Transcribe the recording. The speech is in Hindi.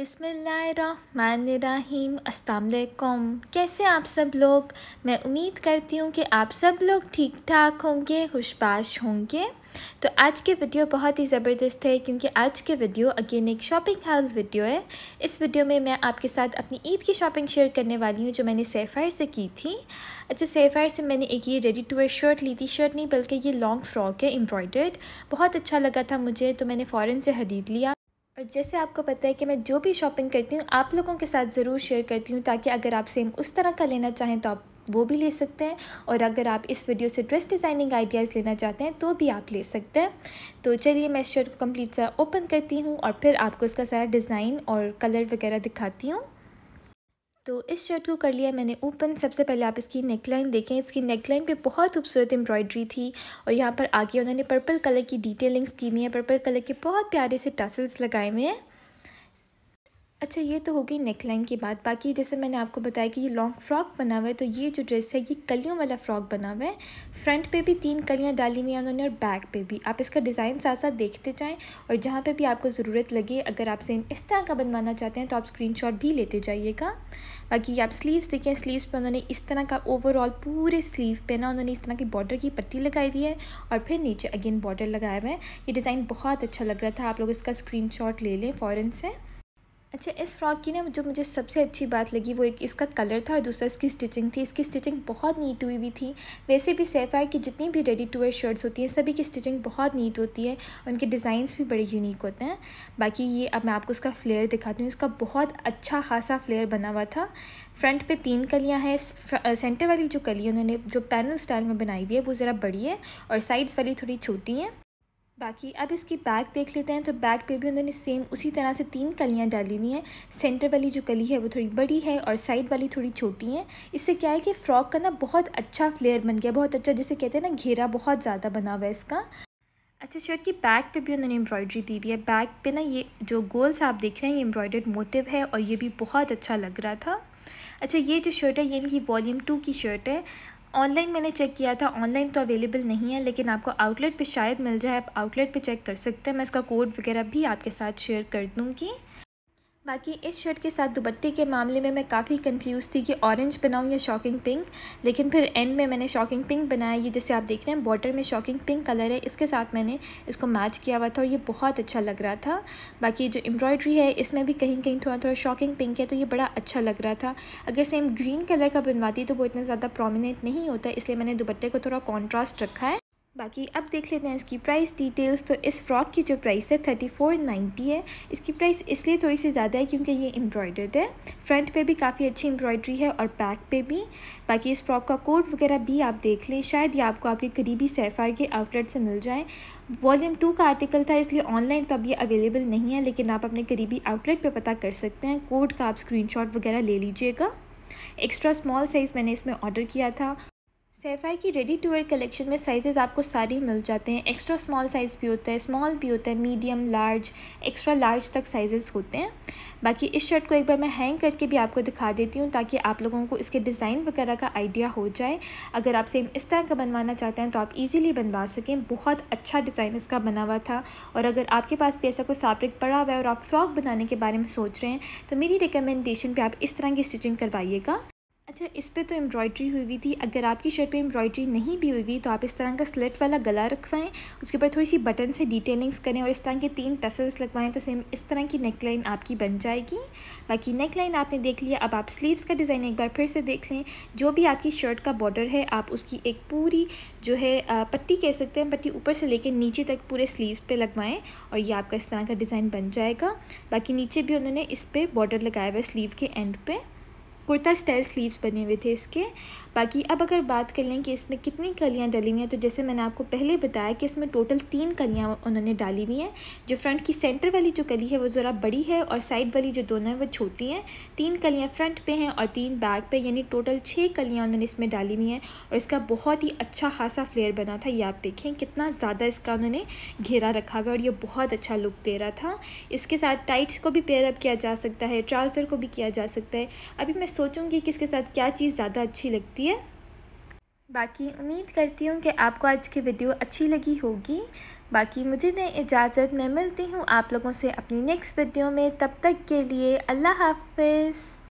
बिसमीम अस्सलाम कैसे आप सब लोग मैं उम्मीद करती हूँ कि आप सब लोग ठीक ठाक होंगे खुशबाश होंगे तो आज के वीडियो बहुत ही ज़बरदस्त है क्योंकि आज के वीडियो अगेन एक शॉपिंग हॉल वीडियो है इस वीडियो में मैं आपके साथ अपनी ईद की शॉपिंग शेयर करने वाली हूँ जो मैंने सेफ़ायर से की थी अच्छा सेफ़ायर से मैंने एक ये रेडी टू वेयर शर्ट ली थी शर्ट नहीं बल्कि ये लॉन्ग फ्रॉक है एम्ब्रॉयडर्ड बहुत अच्छा लगा था मुझे तो मैंने फ़ौरन से ख़रीद लिया और जैसे आपको पता है कि मैं जो भी शॉपिंग करती हूँ आप लोगों के साथ ज़रूर शेयर करती हूँ ताकि अगर आप सेम उस तरह का लेना चाहें तो आप वो भी ले सकते हैं और अगर आप इस वीडियो से ड्रेस डिज़ाइनिंग आइडियाज़ लेना चाहते हैं तो भी आप ले सकते हैं तो चलिए मैं शर्ट को कम्प्लीट सा ओपन करती हूँ और फिर आपको इसका सारा डिज़ाइन और कलर वगैरह दिखाती हूँ तो इस शर्ट को कर लिया मैंने ओपन सबसे पहले आप इसकी नेकलाइन देखें इसकी नेकलाइन पे बहुत खूबसूरत एम्ब्रॉयडरी थी और यहाँ पर आगे उन्होंने पर्पल कलर की डिटेलिंग्स की हुई है पर्पल कलर के बहुत प्यारे से टसल्स लगाए हुए हैं अच्छा ये तो होगी नेक लाइन की बात बाकी जैसे मैंने आपको बताया कि ये लॉन्ग फ्रॉक बना हुआ है तो ये जो ड्रेस है ये कलियों वाला फ्रॉक बना हुआ है फ्रंट पे भी तीन कलियाँ डाली हुई हैं उन्होंने और बैक पे भी आप इसका डिज़ाइन साथ साथ देखते जाएँ और जहाँ पे भी आपको ज़रूरत लगे अगर आप सेम इस तरह का बनवाना चाहते हैं तो आप स्क्रीन भी लेते जाइएगा बाकी आप स्लीव्स देखें स्लीव्स पर उन्होंने इस तरह का ओवरऑल पूरे स्लीव पे ना उन्होंने इस तरह की बॉर्डर की पट्टी लगाई हुई है और फिर नीचे अगेन बॉर्डर लगाया हुआ है ये डिज़ाइन बहुत अच्छा लग रहा था आप लोग इसका स्क्रीन ले लें फ़ौरन से अच्छा इस फ्रॉक की ना जो मुझे सबसे अच्छी बात लगी वो एक इसका कलर था और दूसरा इसकी स्टिचिंग थी इसकी स्टिचिंग बहुत नीट हुई हुई थी वैसे भी सेफायर की जितनी भी रेडी टू वेयर शर्ट्स होती हैं सभी की स्टिचिंग बहुत नीट होती है उनके डिज़ाइंस भी बड़े यूनिक होते हैं बाकी ये अब मैं आपको इसका फ्लेयर दिखाती हूँ इसका बहुत अच्छा खासा फ्लेयर बना हुआ था फ्रंट पर तीन कलियाँ हैं सेंटर वाली जो कली उन्होंने जो पैनल स्टाइल में बनाई हुई है वो ज़रा बड़ी है और साइड्स वाली थोड़ी छोटी हैं बाकी अब इसकी बैक देख लेते हैं तो बैक पे भी उन्होंने सेम उसी तरह से तीन कलियाँ डाली हुई हैं सेंटर वाली जो कली है वो थोड़ी बड़ी है और साइड वाली थोड़ी छोटी है इससे क्या है कि फ़्रॉक का ना बहुत अच्छा फ्लेयर बन गया बहुत अच्छा जिसे कहते हैं ना घेरा बहुत ज़्यादा बना हुआ है इसका अच्छा शर्ट की बैक पे भी उन्होंने एम्ब्रॉयडरी दी हुई है बैक पे ना ये जो गोल्स आप देख रहे हैं ये एम्ब्रॉयडर्ड मोटिव है और ये भी बहुत अच्छा लग रहा था अच्छा ये जो शर्ट है ये इनकी वॉल्यूम टू की शर्ट है ऑनलाइन मैंने चेक किया था ऑनलाइन तो अवेलेबल नहीं है लेकिन आपको आउटलेट पे शायद मिल जाए आप आउटलेट पे चेक कर सकते हैं मैं इसका कोड वगैरह भी आपके साथ शेयर कर दूँगी बाकी इस शर्ट के साथ दुपट्टे के मामले में मैं काफ़ी कंफ्यूज थी कि ऑरेंज बनाऊँ या शॉकिंग पिंक लेकिन फिर एंड में मैंने शॉकिंग पिंक बनाया ये जैसे आप देख रहे हैं बॉर्डर में शॉकिंग पिंक कलर है इसके साथ मैंने इसको मैच किया हुआ था और ये बहुत अच्छा लग रहा था बाकी जो एम्ब्रॉयड्री है इसमें भी कहीं कहीं थोड़ा थोड़ा शॉकिंग पिंक है तो ये बड़ा अच्छा लग रहा था अगर सेम ग्रीन कलर का बनवाती तो वो इतना ज़्यादा प्रोमिनेंट नहीं होता इसलिए मैंने दुपट्टे को थोड़ा कॉन्ट्रास्ट रखा है बाकी अब देख लेते हैं इसकी प्राइस डिटेल्स तो इस फ्रॉक की जो प्राइस है थर्टी फोर नाइन्टी है इसकी प्राइस इसलिए थोड़ी सी ज़्यादा है क्योंकि ये एम्ब्रॉयडर्ड है फ्रंट पे भी काफ़ी अच्छी एम्ब्रॉयडरी है और बैक पे भी बाकी इस फ्रॉक का कोड वगैरह भी आप देख लें शायद ये आपको आपके करीबी सैफार के आउटलेट से मिल जाए वॉल्यूम टू का आर्टिकल था इसलिए ऑनलाइन तो अब ये अवेलेबल नहीं है लेकिन आप अपने करीबी आउटलेट पर पता कर सकते हैं कोड का आप स्क्रीन वगैरह ले लीजिएगा एक्स्ट्रा स्मॉल साइज़ मैंने इसमें ऑर्डर किया था सेफाई की रेडी टू वेयर कलेक्शन में साइज़ेस आपको सारी मिल जाते हैं एक्स्ट्रा स्मॉल साइज़ भी होता है स्मॉल भी होता है मीडियम लार्ज एक्स्ट्रा लार्ज तक साइज़ेस होते हैं बाकी इस शर्ट को एक बार मैं हैंग करके भी आपको दिखा देती हूँ ताकि आप लोगों को इसके डिज़ाइन वगैरह का आइडिया हो जाए अगर आप सेम इस तरह का बनवाना चाहते हैं तो आप इजीली बनवा सकें बहुत अच्छा डिज़ाइन इसका बना हुआ था और अगर आपके पास भी ऐसा कोई फैब्रिक पड़ा हुआ है और आप फ्रॉक बनाने के बारे में सोच रहे हैं तो मेरी रिकमेंडेशन पर आप इस तरह की स्टिचिंग करवाइएगा अच्छा इस पर तो एम्ब्रॉयड्री हुई हुई थी अगर आपकी शर्ट पे एम्ब्रॉयड्री नहीं भी हुई हुई तो आप इस तरह का स्लेट वाला गला रखवाएं उसके ऊपर थोड़ी सी बटन से डिटेलिंग्स करें और इस तरह के तीन टसल्स लगवाएं तो सेम इस तरह की नेक लाइन आपकी बन जाएगी बाकी नेक लाइन आपने देख लिया अब आप स्लीव्स का डिज़ाइन एक बार फिर से देख लें जो भी आपकी शर्ट का बॉर्डर है आप उसकी एक पूरी जो है पट्टी कह सकते हैं पट्टी ऊपर से लेकर नीचे तक पूरे स्लीवस पर लगवाएँ और ये आपका इस तरह का डिज़ाइन बन जाएगा बाकी नीचे भी उन्होंने इस पर बॉर्डर लगाया हुआ है स्लीव के एंड पर कुर्ता स्टाइल स्लीव्स बने हुए थे इसके बाकी अब अगर बात कर लें कि इसमें कितनी कलियाँ डली हुई हैं तो जैसे मैंने आपको पहले बताया कि इसमें टोटल तीन कलियाँ उन्होंने डाली हुई हैं जो फ्रंट की सेंटर वाली जो कली है वो ज़रा बड़ी है और साइड वाली जो दोनों हैं वो छोटी हैं तीन कलियाँ फ्रंट पे हैं और तीन बैक पे यानी टोटल छः कलियाँ उन्होंने इसमें डाली हुई हैं और इसका बहुत ही अच्छा खासा फ्लेयर बना था ये आप देखें कितना ज़्यादा इसका उन्होंने घेरा रखा हुआ और ये बहुत अच्छा लुक दे रहा था इसके साथ टाइट्स को भी पेयरअप किया जा सकता है ट्राउज़र को भी किया जा सकता है अभी मैं सोचूंगी किसके साथ क्या चीज़ ज़्यादा अच्छी लगती है बाकी उम्मीद करती हूँ कि आपको आज की वीडियो अच्छी लगी होगी बाकी मुझे दें इजाज़त मैं मिलती हूँ आप लोगों से अपनी नेक्स्ट वीडियो में तब तक के लिए अल्लाह हाफिज़